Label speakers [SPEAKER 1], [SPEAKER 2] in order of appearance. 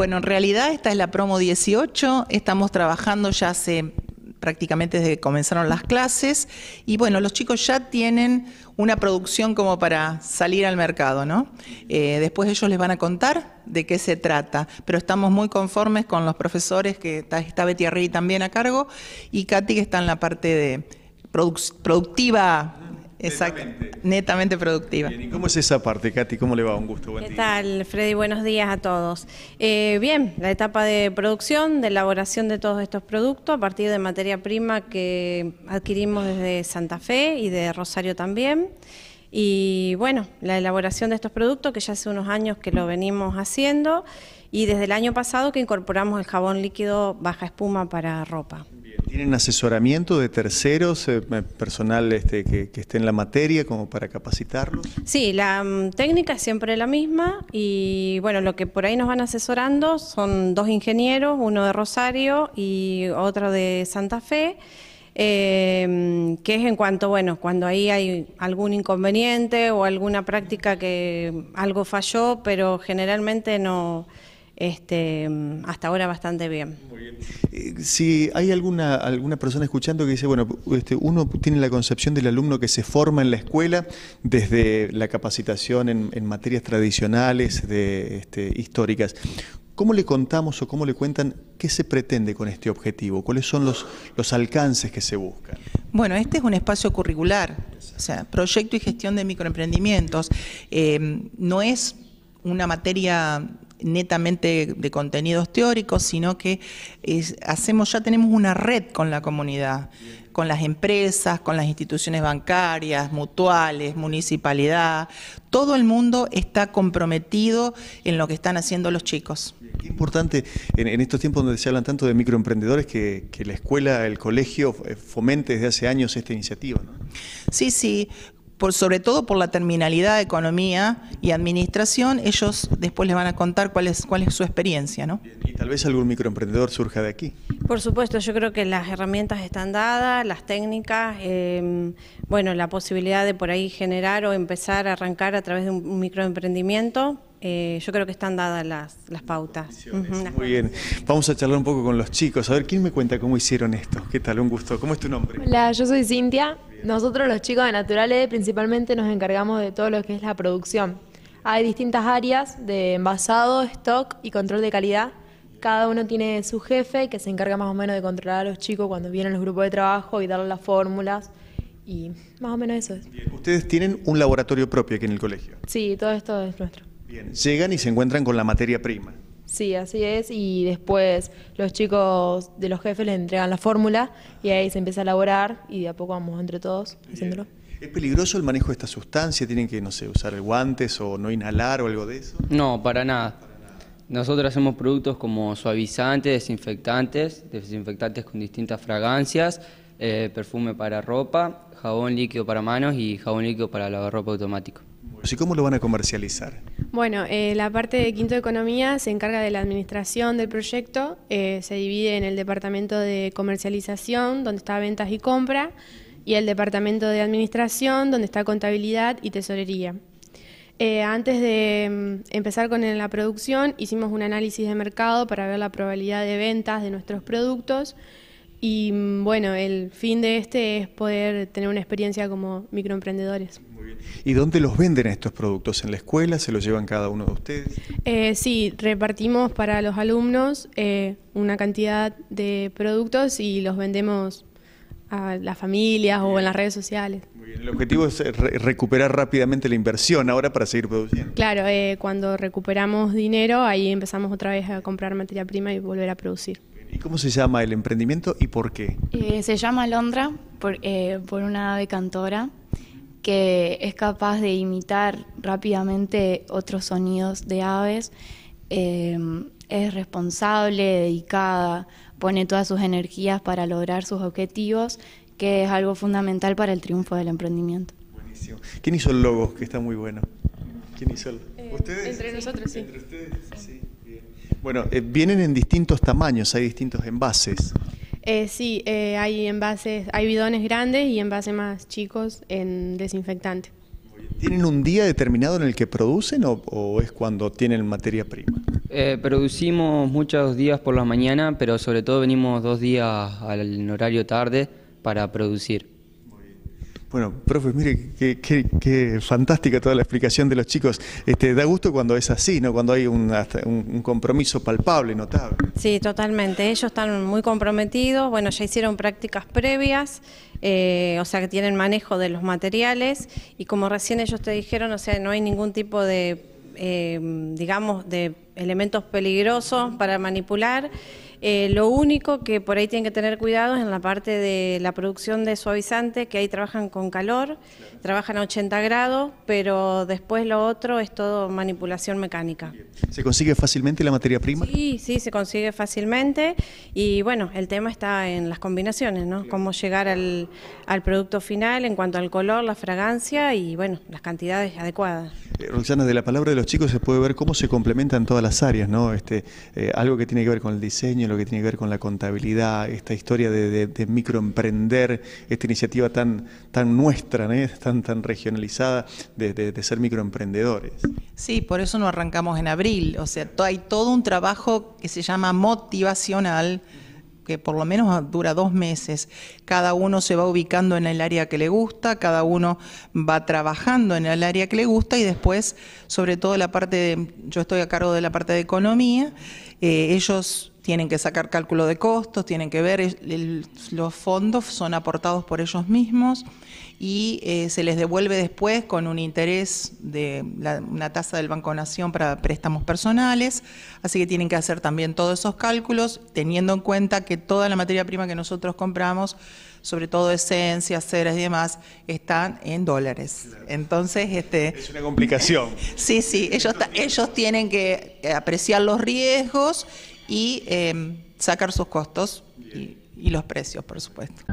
[SPEAKER 1] Bueno, en realidad esta es la promo 18, estamos trabajando ya hace prácticamente desde que comenzaron las clases y bueno, los chicos ya tienen una producción como para salir al mercado, ¿no? Eh, después ellos les van a contar de qué se trata, pero estamos muy conformes con los profesores, que está, Betty Arri también a cargo y Katy que está en la parte de productiva Exactamente. Netamente. productiva. ¿y
[SPEAKER 2] cómo es esa parte, Katy? ¿Cómo le va? Un gusto. ¿Qué
[SPEAKER 3] tal, Freddy? Buenos días a todos. Eh, bien, la etapa de producción, de elaboración de todos estos productos a partir de materia prima que adquirimos desde Santa Fe y de Rosario también. Y bueno, la elaboración de estos productos que ya hace unos años que lo venimos haciendo y desde el año pasado que incorporamos el jabón líquido baja espuma para ropa.
[SPEAKER 2] ¿Tienen asesoramiento de terceros, eh, personal este, que, esté en la materia como para capacitarlos?
[SPEAKER 3] Sí, la mm, técnica es siempre la misma y bueno, lo que por ahí nos van asesorando son dos ingenieros, uno de Rosario y otro de Santa Fe. Em, que es en cuanto, bueno, cuando ahí hay algún inconveniente o alguna práctica que algo falló, pero generalmente no, este, hasta ahora bastante bien.
[SPEAKER 2] Eh, si hay alguna, alguna persona escuchando que dice, bueno, este, uno tiene la concepción del alumno que se forma en la escuela desde la capacitación en, materias tradicionales, de, este, históricas. ¿Cómo le contamos o cómo le cuentan qué se pretende con este objetivo? ¿Cuáles son los, los alcances que se buscan?
[SPEAKER 1] Bueno, este es un espacio curricular, o sea, proyecto y gestión de microemprendimientos. Eh, no es una materia netamente de contenidos teóricos, sino que hacemos, ya tenemos una red con la comunidad, con las empresas, con las instituciones bancarias, mutuales, municipalidad. Todo el mundo está comprometido en lo que están haciendo los chicos.
[SPEAKER 2] Qué importante en, estos tiempos donde se hablan tanto de microemprendedores que, la escuela, el colegio eh, fomente desde hace años esta iniciativa.
[SPEAKER 1] Sí, sí sobre todo por la terminalidad de economía y administración, ellos después les van a contar cuál es, cuál es su experiencia. ¿no?
[SPEAKER 2] y tal vez algún microemprendedor surja de aquí.
[SPEAKER 1] Por
[SPEAKER 3] supuesto, yo creo que las herramientas están dadas, las técnicas, eh, bueno, la posibilidad de por ahí generar o empezar a arrancar a través de un microemprendimiento eh, yo creo que están dadas las, pautas.
[SPEAKER 2] Muy bien, vamos a charlar un poco con los chicos. A ver, ¿quién me cuenta cómo hicieron esto? ¿Qué tal? Un gusto. ¿Cómo es tu nombre?
[SPEAKER 4] Hola, yo soy Cintia. Nosotros los chicos de Naturales principalmente nos encargamos de todo lo que es la producción. Hay distintas áreas de envasado, stock y control de calidad. Cada uno tiene su jefe que se encarga más o menos de controlar a los chicos cuando vienen los grupos de trabajo y darles las fórmulas y más o menos eso es.
[SPEAKER 2] Ustedes tienen un laboratorio propio aquí en el colegio.
[SPEAKER 4] Sí, todo esto es nuestro.
[SPEAKER 2] Bien, llegan y se encuentran con la materia prima.
[SPEAKER 4] Sí, así es, y después los chicos de los jefes les entregan la fórmula y ahí se empieza a elaborar y de a poco vamos entre todos haciéndolo.
[SPEAKER 2] ¿Es peligroso el manejo de esta sustancia? ¿Tienen que, no sé, usar guantes o no inhalar o algo de eso? No, para nada. Nosotros hacemos productos como suavizantes, desinfectantes, desinfectantes con distintas fragancias, eh, perfume para ropa, jabón líquido para manos y jabón líquido para lavar ropa automático. ¿Y cómo lo van a comercializar?
[SPEAKER 4] Bueno, eh, la parte de Quinto Economía se encarga de la administración del proyecto, eh, se divide en el departamento de comercialización, donde está ventas y compra, y el departamento de administración, donde está contabilidad y tesorería. Eh, antes de mm, empezar con la producción, hicimos un análisis de mercado para ver la probabilidad de ventas de nuestros productos y mm, bueno, el fin de este es poder tener una experiencia como microemprendedores.
[SPEAKER 2] ¿Y dónde los venden estos productos? ¿En la escuela? ¿Se los llevan cada uno de ustedes?
[SPEAKER 4] Eh, sí, repartimos para los alumnos eh, una cantidad de productos y los vendemos a las familias o en las redes sociales.
[SPEAKER 2] El objetivo es eh, recuperar rápidamente la inversión ahora para seguir produciendo.
[SPEAKER 4] Claro, eh, cuando recuperamos dinero, ahí empezamos otra vez a comprar materia prima y volver a producir.
[SPEAKER 2] ¿Y cómo se llama el emprendimiento y por qué?
[SPEAKER 4] Eh, se llama Londra por, eh, por una ave cantora que es capaz de imitar rápidamente otros sonidos de aves. Eh, es responsable, dedicada, pone todas sus energías para lograr sus objetivos, que es algo fundamental para el triunfo del emprendimiento.
[SPEAKER 2] Buenísimo. ¿Quién hizo el logo? Que está muy bueno. ¿Quién hizo el? ¿Ustedes? Entre nosotros, sí. Entre ustedes, sí. Bien. Bueno, eh, vienen en distintos tamaños, hay distintos envases.
[SPEAKER 4] Eh, sí, eh, hay envases, hay bidones grandes y envases más chicos en desinfectante.
[SPEAKER 2] ¿Tienen un día determinado en el que producen o, es cuando tienen materia prima? producimos muchos días por la mañana, pero sobre todo venimos dos días al horario tarde
[SPEAKER 1] para producir.
[SPEAKER 2] Bueno, profe, mire, qué, fantástica toda la explicación de los chicos. Este, da gusto cuando es así, ¿no? Cuando hay un, compromiso palpable, notable.
[SPEAKER 3] Sí, totalmente. Ellos están muy comprometidos. Bueno, ya hicieron prácticas previas, eh, o sea, que tienen manejo de los materiales. Y como recién ellos te dijeron, o sea, no hay ningún tipo de, eh, digamos, de elementos peligrosos para manipular. Eh, lo único que por ahí tienen que tener cuidado es en la parte de la producción de suavizante, que ahí trabajan con calor, trabajan a 80 grados, pero después lo otro es todo manipulación mecánica.
[SPEAKER 2] ¿Se consigue fácilmente la materia prima?
[SPEAKER 3] Sí, sí, se consigue fácilmente y bueno, el tema está en las combinaciones, ¿no? Cómo llegar al producto final en cuanto al color, la fragancia y bueno, las cantidades adecuadas.
[SPEAKER 2] Eh, Roxana, de la palabra de los chicos se puede ver cómo se complementan todas las áreas, ¿no? Este, eh, algo que tiene que ver con el diseño, lo que tiene que ver con la contabilidad, esta historia de, microemprender, esta iniciativa tan, tan nuestra, tan, regionalizada de, ser microemprendedores.
[SPEAKER 1] Sí, por eso no arrancamos en abril. O sea, hay todo un trabajo que se llama motivacional que por lo menos dura dos meses. Cada uno se va ubicando en el área que le gusta, cada uno va trabajando en el área que le gusta y después, sobre todo la parte de, yo estoy a cargo de la parte de economía, eh, ellos tienen que sacar cálculo de costos, tienen que ver, los fondos son aportados por ellos mismos y eh, se les devuelve después con un interés de la, una tasa del Banco Nación para préstamos personales, así que tienen que hacer también todos esos cálculos, teniendo en cuenta que toda la materia prima que nosotros compramos, sobre todo esencias, ceras y demás, están en dólares. Entonces, este... Es una complicación. sí, sí, ellos, ellos tienen que apreciar los riesgos y em, sacar sus costos y los precios, por supuesto.